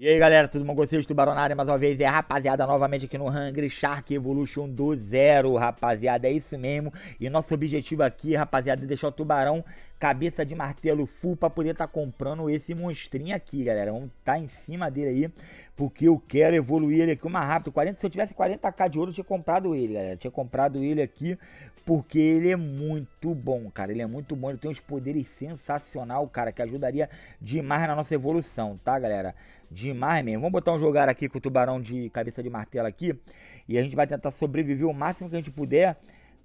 E aí galera, tudo bom com vocês? Tubarão na área mais uma vez, é rapaziada, novamente aqui no Hungry Shark Evolution do zero, rapaziada, é isso mesmo. E nosso objetivo aqui, rapaziada, é deixar o tubarão cabeça de martelo full para poder estar tá comprando esse monstrinho aqui, galera. Vamos estar tá em cima dele aí, porque eu quero evoluir ele aqui o mais rápido. 40, se eu tivesse 40k de ouro, eu tinha comprado ele, galera. Eu tinha comprado ele aqui porque ele é muito bom, cara. Ele é muito bom, ele tem uns poderes sensacional, cara, que ajudaria demais na nossa evolução, tá, galera? Demais mesmo. Vamos botar um jogar aqui com o tubarão de cabeça de martelo aqui e a gente vai tentar sobreviver o máximo que a gente puder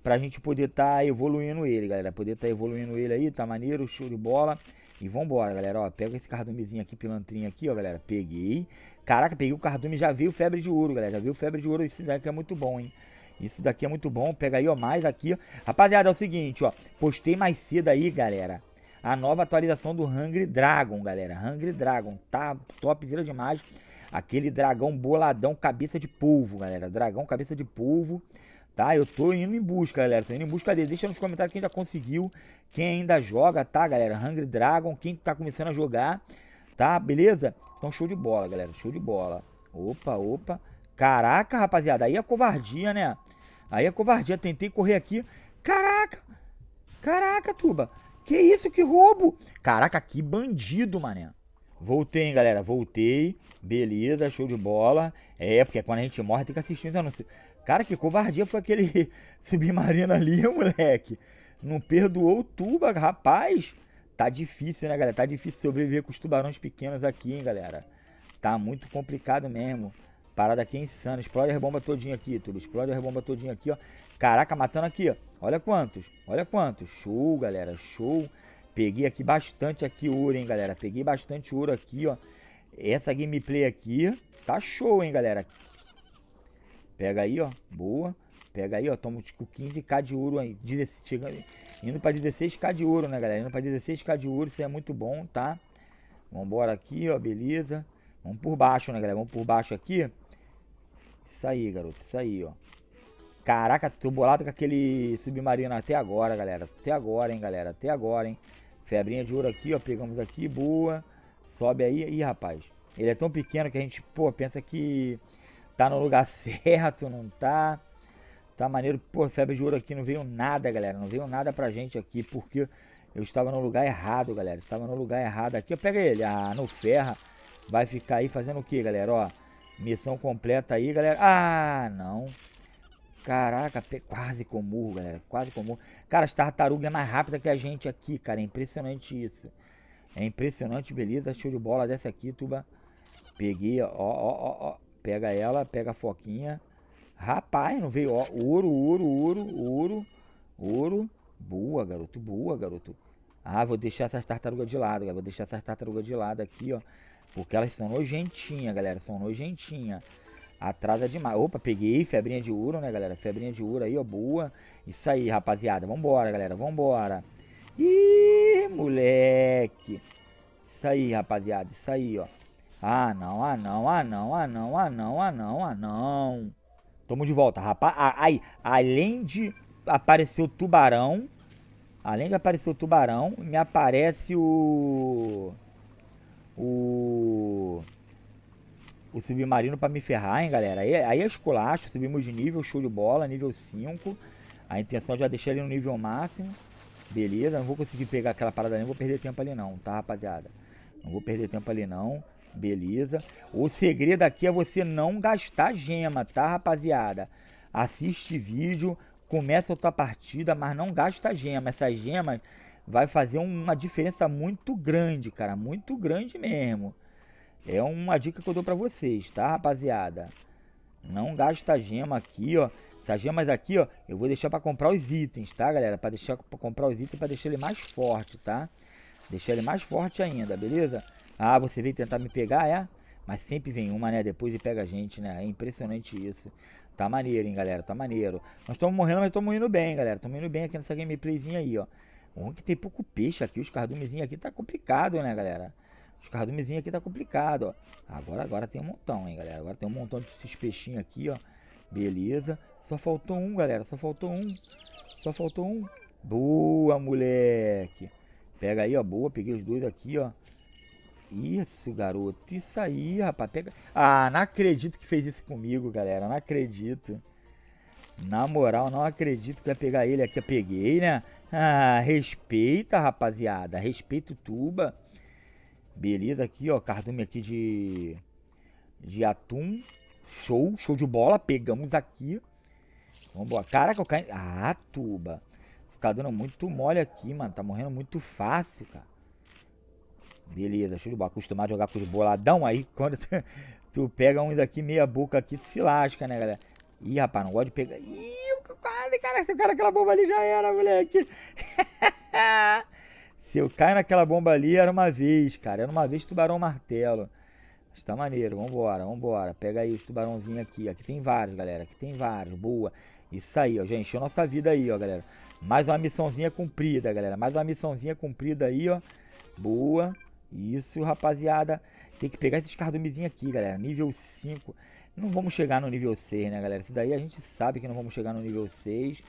pra gente poder tá evoluindo ele, galera. Poder tá evoluindo ele aí, tá maneiro, show de bola. E vambora, galera, ó, pega esse cardumezinho aqui, pilantrinho aqui, ó, galera, peguei. Caraca, peguei o cardume, já veio febre de ouro, galera, já viu febre de ouro, esse daqui é muito bom, hein. Isso daqui é muito bom, pega aí, ó, mais aqui, Rapaziada, é o seguinte, ó, postei mais cedo aí, galera, a nova atualização do Hungry Dragon, galera. Hungry Dragon, tá topzera demais. Aquele dragão boladão, cabeça de polvo, galera. Dragão, cabeça de polvo tá? Eu tô indo em busca, galera. Tô indo em busca dele. Deixa nos comentários quem já conseguiu, quem ainda joga, tá, galera? Hungry Dragon, quem tá começando a jogar, tá? Beleza? Então, show de bola, galera. Show de bola. Opa, opa. Caraca, rapaziada. Aí é covardia, né? Aí é covardia. Tentei correr aqui. Caraca! Caraca, Tuba. Que isso, que roubo. Caraca, que bandido, mané. Voltei, hein, galera. Voltei. Beleza, show de bola. É, porque quando a gente morre tem que assistir os anúncios. Cara, que covardia foi aquele submarino ali, moleque. Não perdoou o tuba, rapaz. Tá difícil, né, galera? Tá difícil sobreviver com os tubarões pequenos aqui, hein, galera? Tá muito complicado mesmo. Parada aqui é insana. Explode a rebomba todinha aqui, tuba. Explode a rebomba todinha aqui, ó. Caraca, matando aqui, ó. Olha quantos. Olha quantos. Show, galera. Show. Peguei aqui bastante aqui ouro, hein, galera. Peguei bastante ouro aqui, ó. Essa gameplay aqui tá show, hein, galera. Pega aí, ó. Boa. Pega aí, ó. Toma tipo 15k de ouro aí. 16, indo pra 16k de ouro, né, galera? Indo pra 16k de ouro, isso é muito bom, tá? Vambora aqui, ó. Beleza. Vamos por baixo, né, galera? Vamos por baixo aqui. Isso aí, garoto. Isso aí, ó. Caraca, tô bolado com aquele submarino até agora, galera. Até agora, hein, galera. Até agora, hein. Febrinha de ouro aqui, ó. Pegamos aqui, boa. Sobe aí. Ih, rapaz. Ele é tão pequeno que a gente, pô, pensa que Tá no lugar certo, não tá? Tá maneiro. Pô, febre de ouro aqui não veio nada, galera. Não veio nada pra gente aqui, porque eu estava no lugar errado, galera. estava no lugar errado aqui. Pega ele. Ah, não ferra. Vai ficar aí fazendo o que, galera? Ó, missão completa aí, galera. Ah, não. Caraca, quase com murro, galera. Quase com murro. Cara, as tartarugas é mais rápida que a gente aqui, cara. É impressionante isso. É impressionante, beleza. Show de bola dessa aqui, tuba. Peguei, ó, ó, ó, ó. Pega ela, pega a foquinha. Rapaz, não veio. Ó, ouro, ouro, ouro, ouro, ouro. Boa, garoto, boa, garoto. Ah, vou deixar essas tartarugas de lado, galera. Vou deixar essas tartarugas de lado aqui, ó. Porque elas são nojentinhas, galera. São nojentinhas. Atrasa demais. Opa, peguei febrinha de ouro, né, galera? Febrinha de ouro aí, ó. Boa. Isso aí, rapaziada. Vambora, galera. Vambora. Ih, moleque. Isso aí, rapaziada. Isso aí, ó. Ah, não, ah, não, ah, não, ah, não, ah, não, ah, não, ah, não. Tamo de volta, rapaz. Aí, além de aparecer o tubarão, além de aparecer o tubarão, me aparece o o o submarino para me ferrar, hein, galera? Aí, aí é esculacho, subimos de nível, show de bola, nível 5. A intenção é já deixar ele no nível máximo. Beleza, não vou conseguir pegar aquela parada ali, não vou perder tempo ali não, tá, rapaziada? Não vou perder tempo ali não. Beleza? O segredo aqui é você não gastar gema, tá, rapaziada? Assiste vídeo, começa a tua partida, mas não gasta gema. Essas gemas vai fazer uma diferença muito grande, cara, muito grande mesmo. É uma dica que eu dou pra vocês, tá, rapaziada? Não gasta gema aqui, ó. Essas gemas aqui, ó, eu vou deixar pra comprar os itens, tá, galera? Pra deixar pra comprar os itens, pra deixar ele mais forte, tá? Deixar ele mais forte ainda, beleza? Ah, você veio tentar me pegar, é? Mas sempre vem uma, né? Depois e pega a gente, né? É impressionante isso. Tá maneiro, hein, galera? Tá maneiro. Nós estamos morrendo, mas estamos indo bem, galera. Estamos indo bem aqui nessa gameplayzinha aí, ó. Onde que tem pouco peixe aqui. Os cardumezinhos aqui tá complicado, né, galera? Os cardumezinhos aqui tá complicado, ó. Agora, agora tem um montão, hein, galera. Agora tem um montão desses peixinhos aqui, ó. Beleza. Só faltou um, galera. Só faltou um. Só faltou um. Boa, moleque. Pega aí, ó. Boa. Peguei os dois aqui, ó. Isso, garoto. Isso aí, rapaz. Pega... Ah, não acredito que fez isso comigo, galera. Não acredito. Na moral, não acredito que vai pegar ele aqui. Eu peguei, né? Ah, respeita, rapaziada. Respeita o tuba. Beleza, aqui, ó. Cardume aqui de... De atum. Show, show de bola. Pegamos aqui. Vambora. Caraca, eu caí... Ah, tuba. Você tá dando muito mole aqui, mano. Tá morrendo muito fácil, cara. Beleza, show de bola. Acostumado a jogar com os boladão aí, quando tu, tu pega uns aqui, meia boca aqui, tu se lasca, né, galera? Ih, rapaz, não gosto de pegar. Ih, quase, cara, se eu cair naquela bomba ali já era, moleque. se eu cair naquela bomba ali, era uma vez, cara. Era uma vez tubarão martelo. Mas tá maneiro, vambora, vambora. Pega aí os tubarãozinhos aqui. Aqui tem vários, galera. Aqui tem vários, boa. Isso aí, ó, já encheu nossa vida aí, ó, galera. Mais uma missãozinha cumprida, galera. Mais uma missãozinha cumprida aí, ó. Boa. Isso, rapaziada. Tem que pegar esses cardumezinhos aqui, galera. Nível 5. Não vamos chegar no nível 6, né, galera? Isso daí a gente sabe que não vamos chegar no nível 6.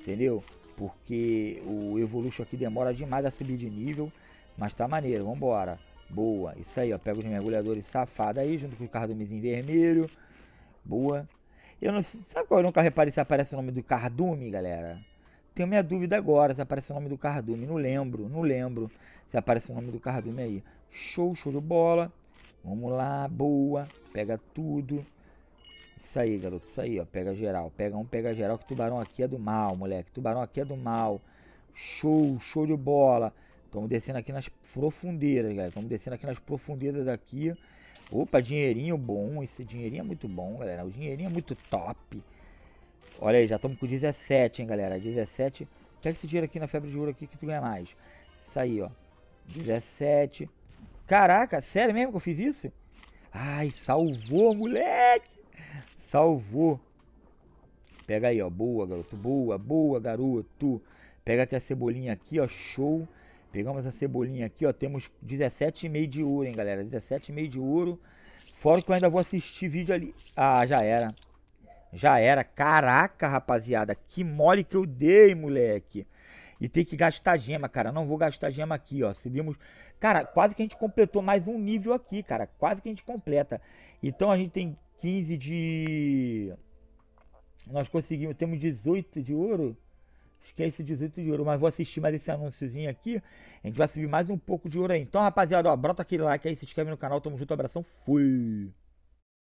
Entendeu? Porque o Evolution aqui demora demais a subir de nível. Mas tá maneiro, vambora. Boa. Isso aí, ó. Pega os mergulhadores safados aí, junto com o cardumezinho vermelho. Boa. Eu não sei. Sabe qual é eu nunca reparei se aparece o nome do cardume, galera? Tenho minha dúvida agora se aparece o nome do Cardume. Não lembro, não lembro se aparece o nome do Cardume aí. Show, show de bola. Vamos lá, boa. Pega tudo. Isso aí, garoto. Isso aí, ó. Pega geral. Pega um, pega geral. Que tubarão aqui é do mal, moleque. Tubarão aqui é do mal. Show, show de bola. Estamos descendo aqui nas profundeiras, galera. Estamos descendo aqui nas profundezas aqui. Opa, dinheirinho bom. Esse dinheirinho é muito bom, galera. O dinheirinho é muito top. Olha aí, já estamos com 17, hein, galera. 17. Pega esse dinheiro aqui na febre de ouro aqui que tu ganha mais. Isso aí, ó. 17. Caraca, sério mesmo que eu fiz isso? Ai, salvou, moleque. Salvou. Pega aí, ó. Boa, garoto. Boa, boa, garoto. Pega aqui a cebolinha aqui, ó. Show. Pegamos a cebolinha aqui, ó. Temos 17,5 de ouro, hein, galera. 17,5 de ouro. Fora que eu ainda vou assistir vídeo ali. Ah, já era. Já era. Caraca, rapaziada, que mole que eu dei, moleque. E tem que gastar gema, cara. Não vou gastar gema aqui, ó. Subimos. Cara, quase que a gente completou mais um nível aqui, cara. Quase que a gente completa. Então a gente tem 15 de. Nós conseguimos. Temos 18 de ouro. Esquece 18 de ouro, mas vou assistir mais esse anúnciozinho aqui. A gente vai subir mais um pouco de ouro aí. Então, rapaziada, ó, brota aquele like aí, se inscreve no canal. Tamo junto, abração. Fui!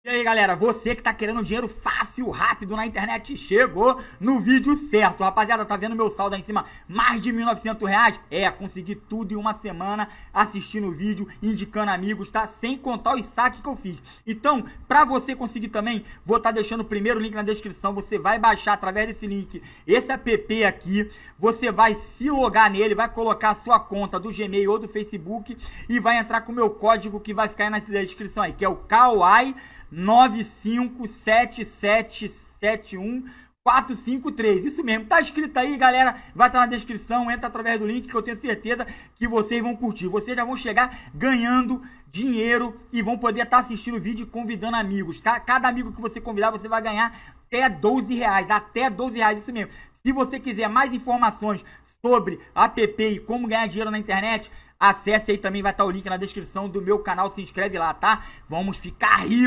E aí galera, você que tá querendo dinheiro fácil, rápido na internet, chegou no vídeo certo. Rapaziada, tá vendo meu saldo aí em cima? Mais de 1.900 reais? É, consegui tudo em uma semana assistindo o vídeo, indicando amigos, tá? Sem contar os saques que eu fiz. Então, pra você conseguir também, vou tá deixando o primeiro link na descrição. Você vai baixar através desse link esse app aqui. Você vai se logar nele, vai colocar a sua conta do Gmail ou do Facebook e vai entrar com o meu código que vai ficar aí na descrição aí, que é o Kawai. 957771453. Isso mesmo, tá escrito aí, galera. Vai estar tá na descrição, entra através do link que eu tenho certeza que vocês vão curtir. Vocês já vão chegar ganhando dinheiro e vão poder estar tá assistindo o vídeo convidando amigos, tá? Cada amigo que você convidar, você vai ganhar até 12 reais, até 12 reais, isso mesmo. Se você quiser mais informações sobre app e como ganhar dinheiro na internet, acesse aí também, vai estar tá o link na descrição do meu canal, se inscreve lá, tá? Vamos ficar ricos!